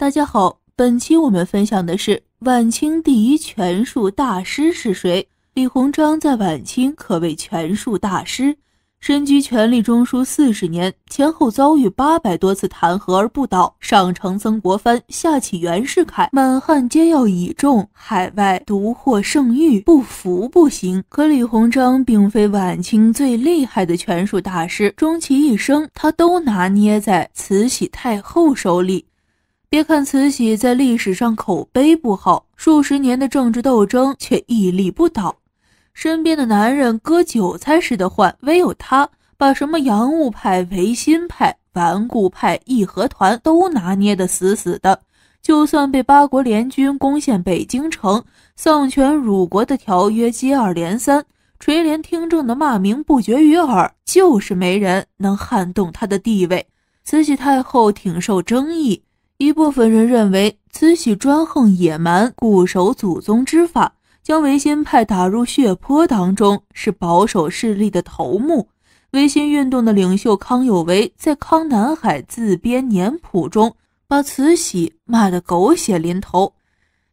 大家好，本期我们分享的是晚清第一权术大师是谁？李鸿章在晚清可谓权术大师，身居权力中枢四十年，前后遭遇八百多次弹劾而不倒。上承曾国藩，下启袁世凯，满汉皆要倚重，海外独获盛誉，不服不行。可李鸿章并非晚清最厉害的权术大师，终其一生，他都拿捏在慈禧太后手里。别看慈禧在历史上口碑不好，数十年的政治斗争却屹立不倒。身边的男人割韭菜似的换，唯有她把什么洋务派、维新派、顽固派、义和团都拿捏得死死的。就算被八国联军攻陷北京城，丧权辱国的条约接二连三，垂帘听政的骂名不绝于耳，就是没人能撼动她的地位。慈禧太后挺受争议。一部分人认为，慈禧专横野蛮，固守祖宗之法，将维新派打入血泊当中，是保守势力的头目。维新运动的领袖康有为在《康南海自编年谱》中，把慈禧骂得狗血淋头。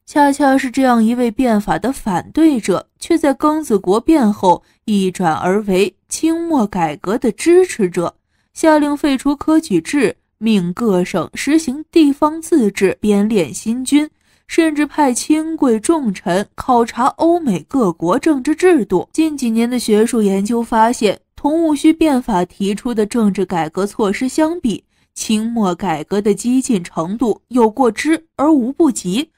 恰恰是这样一位变法的反对者，却在庚子国变后一转而为清末改革的支持者，下令废除科举制。命各省实行地方自治，编练新军，甚至派亲贵重臣考察欧美各国政治制度。近几年的学术研究发现，同戊戌变法提出的政治改革措施相比，清末改革的激进程度有过之而无不及。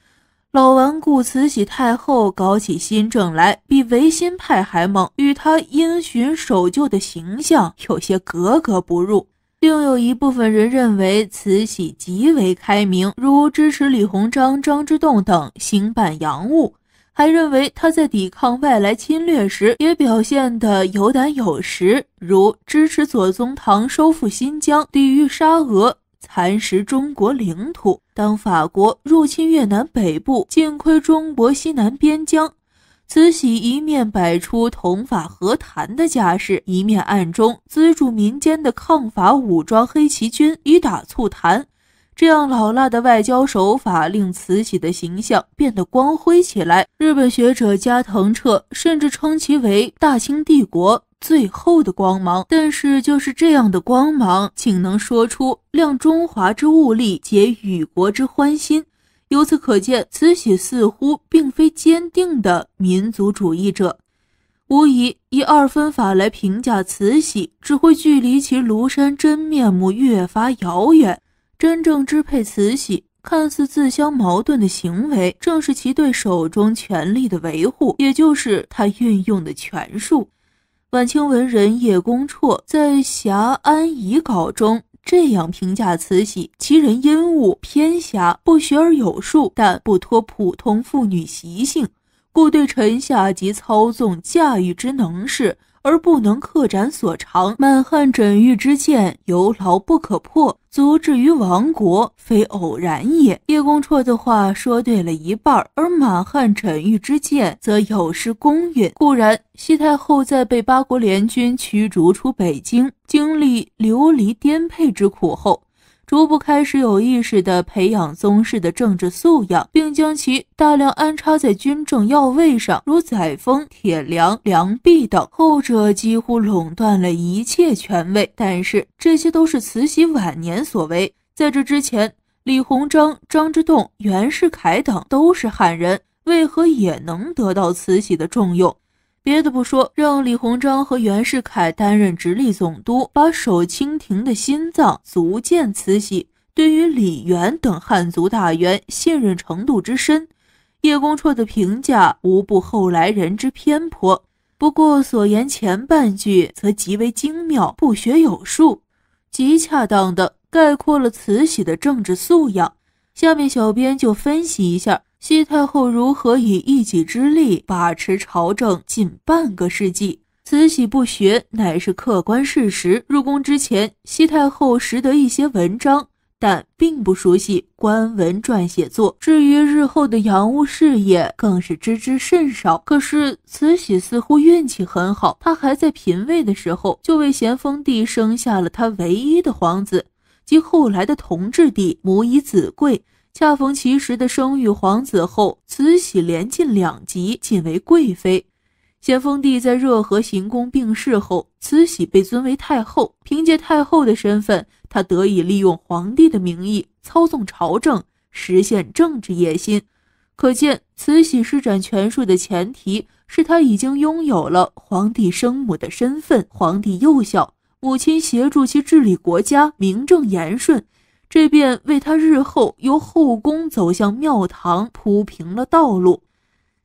老顽固慈禧太后搞起新政来，比维新派还猛，与他因循守旧的形象有些格格不入。另有一部分人认为慈禧极为开明，如支持李鸿章、张之洞等兴办洋务；还认为他在抵抗外来侵略时也表现得有胆有识，如支持左宗棠收复新疆，抵御沙俄蚕食中国领土。当法国入侵越南北部，进窥中国西南边疆。慈禧一面摆出同法和谈的架势，一面暗中资助民间的抗法武装黑旗军，以打促谈。这样老辣的外交手法，令慈禧的形象变得光辉起来。日本学者加藤彻甚至称其为“大清帝国最后的光芒”。但是，就是这样的光芒，竟能说出“量中华之物力，结与国之欢心”。由此可见，慈禧似乎并非坚定的民族主义者。无疑，以二分法来评价慈禧，只会距离其庐山真面目越发遥远。真正支配慈禧看似自相矛盾的行为，正是其对手中权力的维护，也就是他运用的权术。晚清文人叶公绰在《侠安遗稿》中。这样评价慈禧：其人阴物偏狭，不学而有术，但不脱普通妇女习性，故对臣下及操纵驾驭之能事。而不能刻展所长，满汉枕玉之剑，犹牢不可破，足至于亡国，非偶然也。叶公绰的话说对了一半，而满汉枕玉之剑则有失公允。固然，西太后在被八国联军驱逐出北京，经历流离颠沛之苦后。逐步开始有意识的培养宗室的政治素养，并将其大量安插在军政要位上，如载沣、铁良、梁璧等。后者几乎垄断了一切权位。但是这些都是慈禧晚年所为，在这之前，李鸿章、张之洞、袁世凯等都是汉人，为何也能得到慈禧的重用？别的不说，让李鸿章和袁世凯担任直隶总督，把守清廷的心脏，足见慈禧对于李、元等汉族大员信任程度之深。叶公绰的评价无不后来人之偏颇，不过所言前半句则极为精妙，不学有术，极恰当的概括了慈禧的政治素养。下面小编就分析一下。西太后如何以一己之力把持朝政近半个世纪？慈禧不学乃是客观事实。入宫之前，西太后识得一些文章，但并不熟悉官文撰写作。至于日后的洋务事业，更是知之甚少。可是慈禧似乎运气很好，她还在嫔位的时候就为咸丰帝生下了他唯一的皇子，即后来的同治帝。母以子贵。恰逢其时的生育皇子后，慈禧连晋两级，晋为贵妃。咸丰帝在热河行宫病逝后，慈禧被尊为太后。凭借太后的身份，她得以利用皇帝的名义操纵朝政，实现政治野心。可见，慈禧施展权术的前提是她已经拥有了皇帝生母的身份。皇帝幼小，母亲协助其治理国家，名正言顺。这便为他日后由后宫走向庙堂铺平了道路，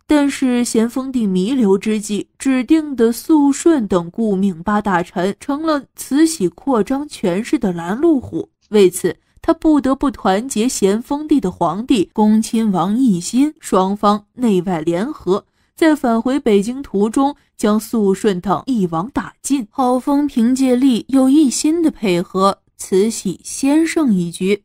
但是咸丰帝弥留之际指定的肃顺等顾命八大臣成了慈禧扩张权势的拦路虎，为此他不得不团结咸丰帝的皇帝恭亲王奕欣，双方内外联合，在返回北京途中将肃顺等一网打尽。郝风凭借力又一心的配合。慈禧先胜一局，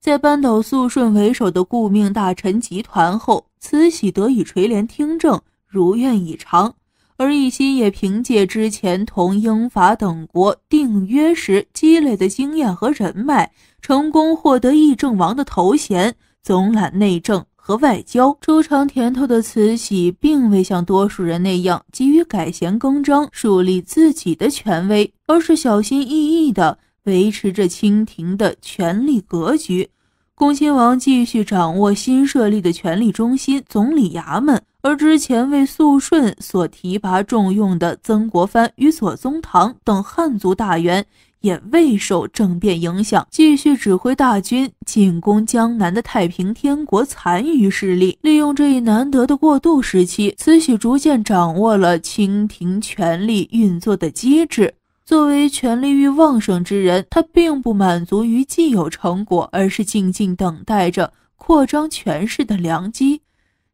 在扳倒肃顺为首的顾命大臣集团后，慈禧得以垂帘听政，如愿以偿。而奕欣也凭借之前同英法等国订约时积累的经验和人脉，成功获得议政王的头衔，总揽内政和外交。尝甜头的慈禧，并未像多数人那样急于改弦更张，树立自己的权威，而是小心翼翼的。维持着清廷的权力格局，恭亲王继续掌握新设立的权力中心总理衙门，而之前为肃顺所提拔重用的曾国藩与左宗棠等汉族大员也未受政变影响，继续指挥大军进攻江南的太平天国残余势力。利用这一难得的过渡时期，慈禧逐渐掌握了清廷权力运作的机制。作为权力欲旺盛之人，他并不满足于既有成果，而是静静等待着扩张权势的良机。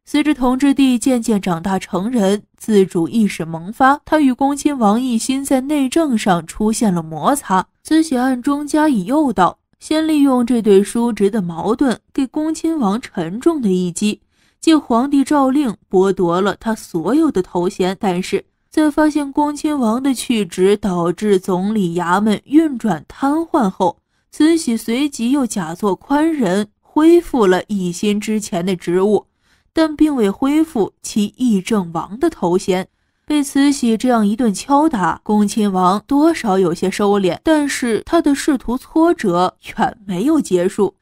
随着同治帝渐渐长大成人，自主意识萌发，他与恭亲王奕欣在内政上出现了摩擦。慈禧暗中加以诱导，先利用这对叔侄的矛盾，给恭亲王沉重的一击，借皇帝诏令剥夺了他所有的头衔。但是，在发现恭亲王的去职导致总理衙门运转瘫痪后，慈禧随即又假作宽仁，恢复了一心之前的职务，但并未恢复其议政王的头衔。被慈禧这样一顿敲打，恭亲王多少有些收敛，但是他的仕途挫折远没有结束。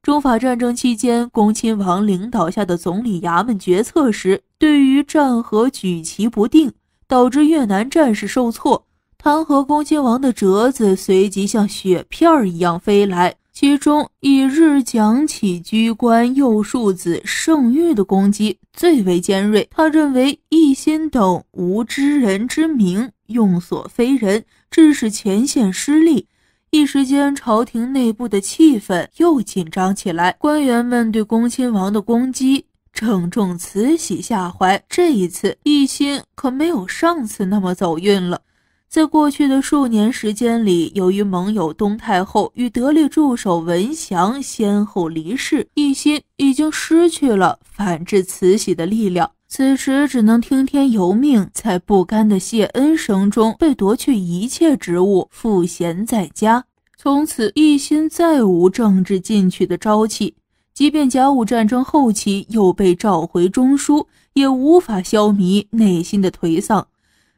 中法战争期间，恭亲王领导下的总理衙门决策时，对于战和举棋不定。导致越南战事受挫，弹劾恭亲王的折子随即像雪片一样飞来，其中以日讲起居官右庶子盛玉的攻击最为尖锐。他认为一心等无知人之名，用所非人，致使前线失利。一时间，朝廷内部的气氛又紧张起来，官员们对恭亲王的攻击。正中慈禧下怀，这一次，奕欣可没有上次那么走运了。在过去的数年时间里，由于盟友东太后与得力助手文祥先后离世，奕欣已经失去了反制慈禧的力量。此时，只能听天由命，在不甘的谢恩声中，被夺去一切职务，赋闲在家。从此，一心再无政治进取的朝气。即便甲午战争后期又被召回中枢，也无法消弭内心的颓丧。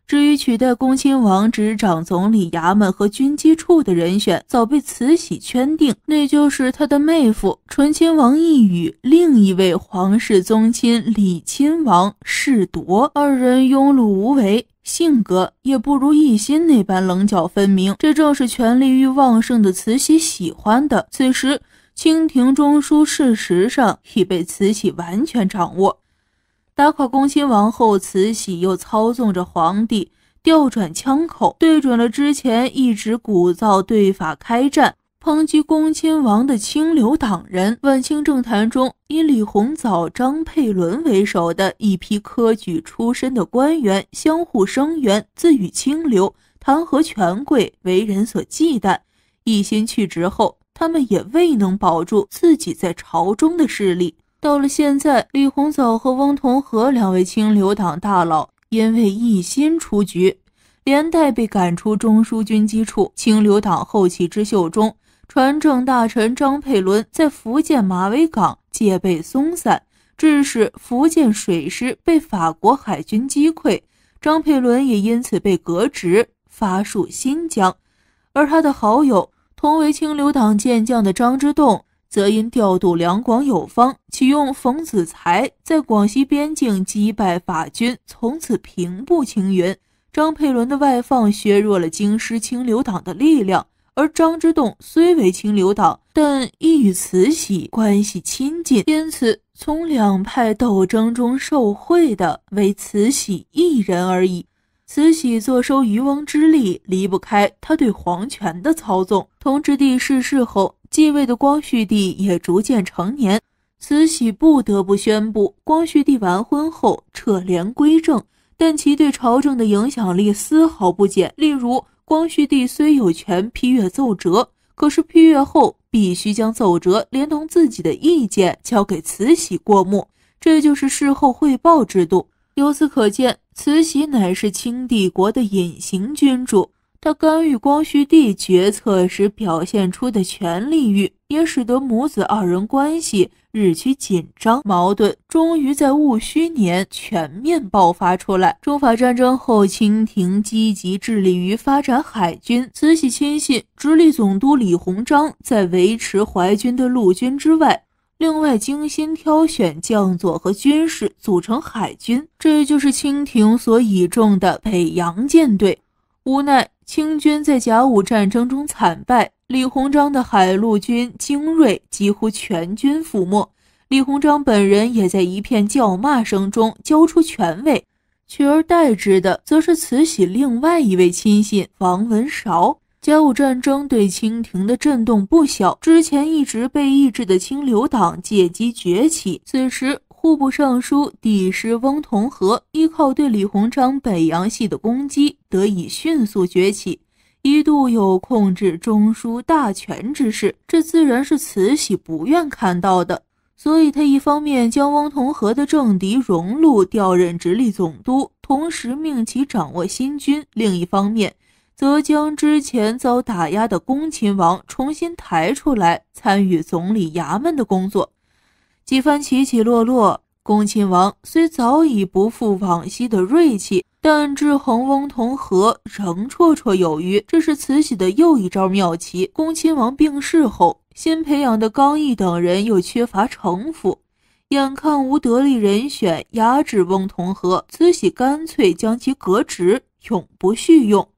至于取代恭亲王执掌总理衙门和军机处的人选，早被慈禧圈定，那就是他的妹夫醇亲王奕羽，另一位皇室宗亲李亲王世铎。二人庸碌无为，性格也不如奕心那般棱角分明，这正是权力欲旺盛的慈禧喜欢的。此时。清廷中枢事实上已被慈禧完全掌握。打垮恭亲王后，慈禧又操纵着皇帝调转枪口，对准了之前一直鼓噪对法开战、抨击恭亲王的清流党人。晚清政坛中，以李鸿藻、张佩纶为首的一批科举出身的官员，相互声援，自诩清流，弹劾权贵为人所忌惮。一心去职后。他们也未能保住自己在朝中的势力。到了现在，李鸿藻和翁同龢两位清流党大佬因为一心出局，连带被赶出中枢军机处。清流党后起之秀中，船政大臣张佩伦在福建马尾港戒备松散，致使福建水师被法国海军击溃，张佩伦也因此被革职发戍新疆，而他的好友。同为清流党健将的张之洞，则因调度两广有方，启用冯子材在广西边境击败法军，从此平步青云。张佩伦的外放削弱了京师清流党的力量，而张之洞虽为清流党，但亦与慈禧关系亲近，因此从两派斗争中受贿的为慈禧一人而已。慈禧坐收渔翁之利，离不开他对皇权的操纵。同治帝逝世后，继位的光绪帝也逐渐成年，慈禧不得不宣布光绪帝完婚后撤帘归政，但其对朝政的影响力丝毫不减。例如，光绪帝虽有权批阅奏折，可是批阅后必须将奏折连同自己的意见交给慈禧过目，这就是事后汇报制度。由此可见。慈禧乃是清帝国的隐形君主，她干预光绪帝决策时表现出的权力欲，也使得母子二人关系日趋紧张，矛盾终于在戊戌年全面爆发出来。中法战争后，清廷积极致力于发展海军，慈禧亲信、直隶总督李鸿章在维持淮军的陆军之外。另外，精心挑选将佐和军士组成海军，这就是清廷所倚重的北洋舰队。无奈清军在甲午战争中惨败，李鸿章的海陆军精锐几乎全军覆没，李鸿章本人也在一片叫骂声中交出权位，取而代之的则是慈禧另外一位亲信王文韶。甲午战争对清廷的震动不小，之前一直被抑制的清流党借机崛起。此时，户部尚书、帝师翁同龢依靠对李鸿章北洋系的攻击，得以迅速崛起，一度有控制中枢大权之势。这自然是慈禧不愿看到的，所以他一方面将翁同龢的政敌荣禄调任直隶总督，同时命其掌握新军；另一方面，则将之前遭打压的恭亲王重新抬出来参与总理衙门的工作，几番起起落落，恭亲王虽早已不复往昔的锐气，但制衡翁同和仍绰绰有余。这是慈禧的又一招妙棋。恭亲王病逝后，新培养的刚毅等人又缺乏城府，眼看无得力人选压制翁同和，慈禧干脆将其革职，永不续用。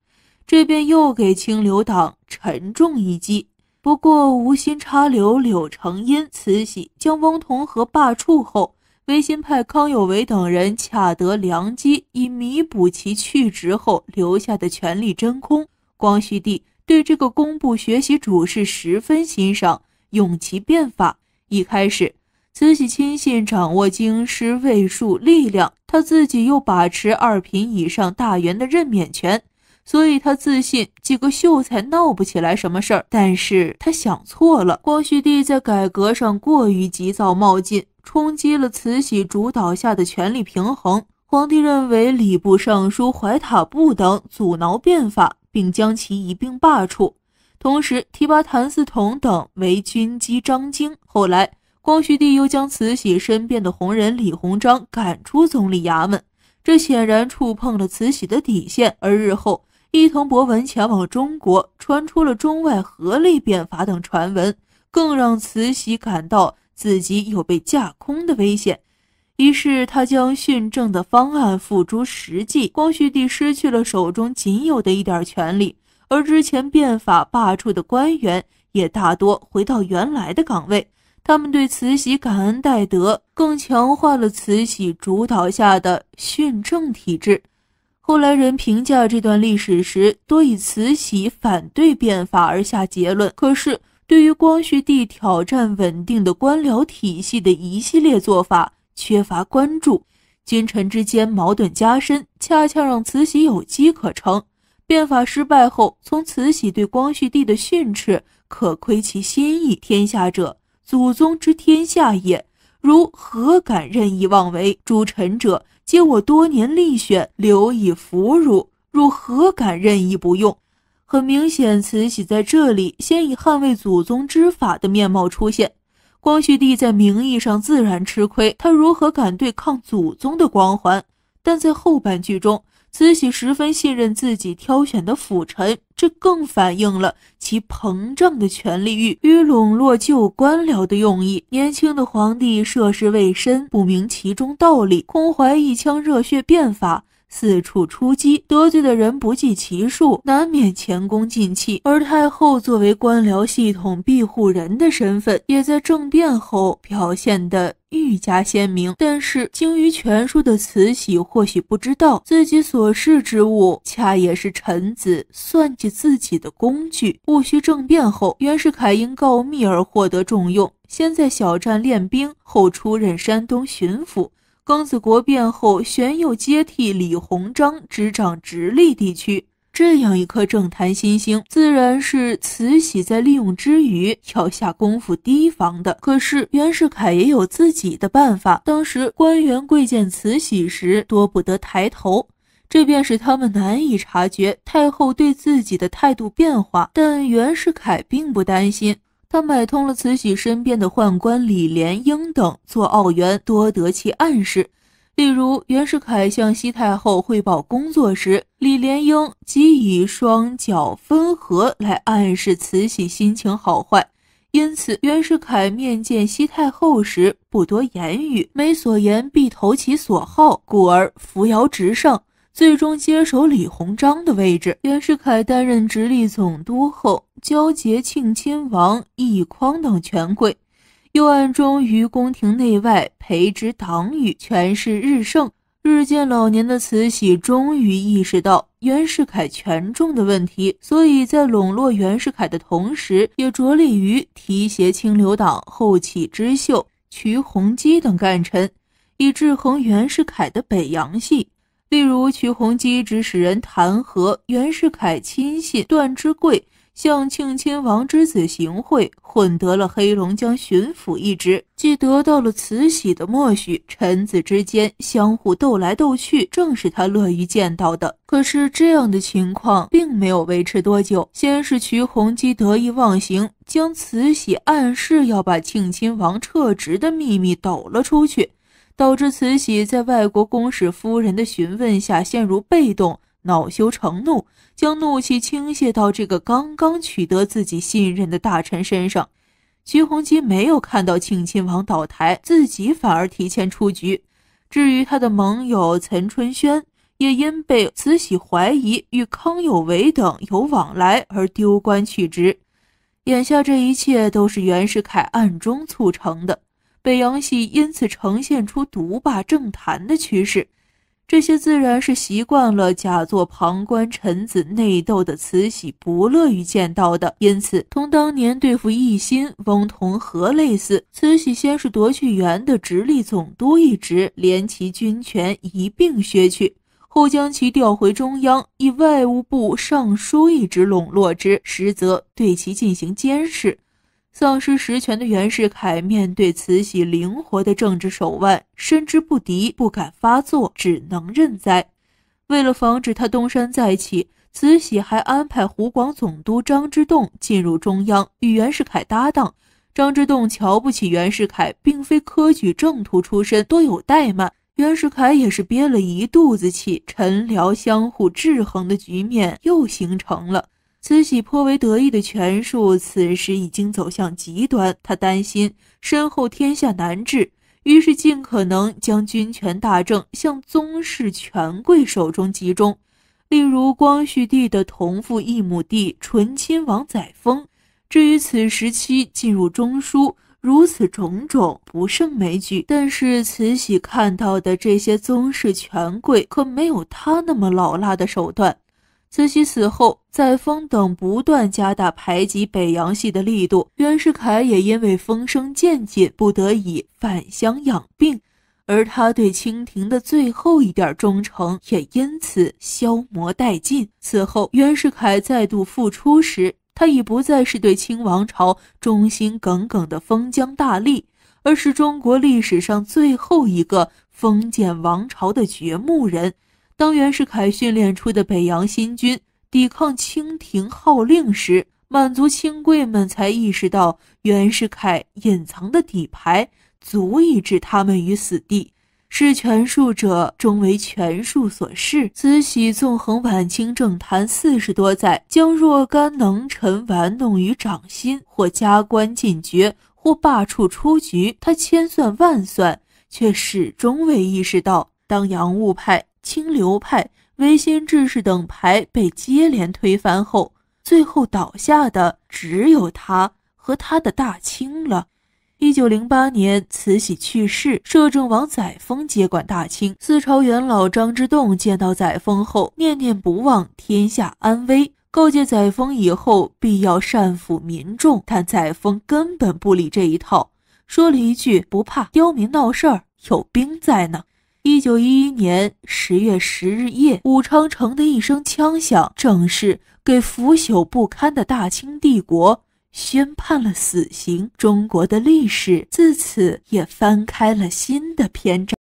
这便又给清流党沉重一击。不过，无心插柳，柳成荫。慈禧将翁同和罢黜后，维新派康有为等人恰得良机，以弥补其去职后留下的权力真空。光绪帝对这个工部学习主事十分欣赏，用其变法。一开始，慈禧亲信掌握京师卫戍力量，他自己又把持二品以上大员的任免权。所以他自信几个秀才闹不起来什么事儿，但是他想错了。光绪帝在改革上过于急躁冒进，冲击了慈禧主导下的权力平衡。皇帝认为礼部尚书怀塔布等阻挠变法，并将其一并罢黜，同时提拔谭嗣同等为军机张京。后来，光绪帝又将慈禧身边的红人李鸿章赶出总理衙门，这显然触碰了慈禧的底线，而日后。伊藤博文前往中国，传出了中外合力变法等传闻，更让慈禧感到自己有被架空的危险。于是，他将训政的方案付诸实际。光绪帝失去了手中仅有的一点权力，而之前变法罢黜的官员也大多回到原来的岗位。他们对慈禧感恩戴德，更强化了慈禧主导下的训政体制。后来人评价这段历史时，多以慈禧反对变法而下结论。可是，对于光绪帝挑战稳定的官僚体系的一系列做法缺乏关注，君臣之间矛盾加深，恰恰让慈禧有机可乘。变法失败后，从慈禧对光绪帝的训斥可窥其心意：天下者，祖宗之天下也，如何敢任意妄为？诸臣者。皆我多年力选，留以俘虏，汝何敢任意不用？很明显，慈禧在这里先以捍卫祖宗之法的面貌出现，光绪帝在名义上自然吃亏，他如何敢对抗祖宗的光环？但在后半句中。慈禧十分信任自己挑选的辅臣，这更反映了其膨胀的权力欲与笼络旧官僚的用意。年轻的皇帝涉世未深，不明其中道理，空怀一腔热血变法，四处出击，得罪的人不计其数，难免前功尽弃。而太后作为官僚系统庇护人的身份，也在政变后表现的。愈加鲜明。但是，精于权术的慈禧或许不知道，自己所恃之物，恰也是臣子算计自己的工具。戊戌政变后，袁世凯因告密而获得重用，先在小站练兵，后出任山东巡抚。庚子国变后，玄又接替李鸿章执掌直隶地区。这样一颗政坛新星，自然是慈禧在利用之余要下功夫提防的。可是袁世凯也有自己的办法。当时官员贵见慈禧时，多不得抬头，这便是他们难以察觉太后对自己的态度变化。但袁世凯并不担心，他买通了慈禧身边的宦官李莲英等做奥援，多得其暗示。例如，袁世凯向西太后汇报工作时，李莲英即以双脚分合来暗示慈禧心情好坏。因此，袁世凯面见西太后时不多言语，每所言必投其所好，故而扶摇直上，最终接手李鸿章的位置。袁世凯担任直隶总督后，交接庆亲王奕匡等权贵。又暗中于宫廷内外培植党羽，权势日盛。日渐老年的慈禧终于意识到袁世凯权重的问题，所以在笼络袁世凯的同时，也着力于提携清流党后起之秀瞿鸿基等干臣，以制衡袁世凯的北洋系。例如，瞿鸿基指使人弹劾袁世凯亲信段之贵。向庆亲王之子行贿，混得了黑龙江巡抚一职，既得到了慈禧的默许，臣子之间相互斗来斗去，正是他乐于见到的。可是这样的情况并没有维持多久，先是徐鸿基得意忘形，将慈禧暗示要把庆亲王撤职的秘密抖了出去，导致慈禧在外国公使夫人的询问下陷入被动，恼羞成怒。将怒气倾泻到这个刚刚取得自己信任的大臣身上，徐鸿基没有看到庆亲王倒台，自己反而提前出局。至于他的盟友岑春轩，也因被慈禧怀疑与康有为等有往来而丢官去职。眼下这一切都是袁世凯暗中促成的，北洋系因此呈现出独霸政坛的趋势。这些自然是习惯了假作旁观臣子内斗的慈禧不乐于见到的，因此同当年对付奕心、翁同龢类似，慈禧先是夺去元的直隶总督一职，连其军权一并削去，后将其调回中央，以外务部尚书一职笼络之，实则对其进行监视。丧失实权的袁世凯，面对慈禧灵活的政治手腕，深知不敌，不敢发作，只能认栽。为了防止他东山再起，慈禧还安排湖广总督张之洞进入中央，与袁世凯搭档。张之洞瞧不起袁世凯，并非科举正途出身，多有怠慢。袁世凯也是憋了一肚子气，臣僚相互制衡的局面又形成了。慈禧颇为得意的权术，此时已经走向极端。她担心身后天下难治，于是尽可能将军权大政向宗室权贵手中集中。例如光绪帝的同父异母弟醇亲王载沣，至于此时期进入中枢，如此种种不胜枚举。但是慈禧看到的这些宗室权贵，可没有她那么老辣的手段。慈禧死后，在沣等不断加大排挤北洋系的力度，袁世凯也因为风声渐紧，不得已返乡养病，而他对清廷的最后一点忠诚也因此消磨殆尽。此后，袁世凯再度复出时，他已不再是对清王朝忠心耿耿的封疆大吏，而是中国历史上最后一个封建王朝的掘墓人。当袁世凯训练出的北洋新军抵抗清廷号令时，满族亲贵们才意识到袁世凯隐藏的底牌足以置他们于死地。是权术者终为权术所示。慈禧纵横晚清政坛四十多载，将若干能臣玩弄于掌心，或加官进爵，或罢黜出局。他千算万算，却始终未意识到，当洋务派。清流派、维新志士等派被接连推翻后，最后倒下的只有他和他的大清了。一九零八年，慈禧去世，摄政王载沣接管大清。四朝元老张之洞见到载沣后，念念不忘天下安危，告诫载沣以后必要善抚民众。但载沣根本不理这一套，说了一句：“不怕刁民闹事儿，有兵在呢。”一九一一年十月十日夜，武昌城的一声枪响，正是给腐朽不堪的大清帝国宣判了死刑。中国的历史自此也翻开了新的篇章。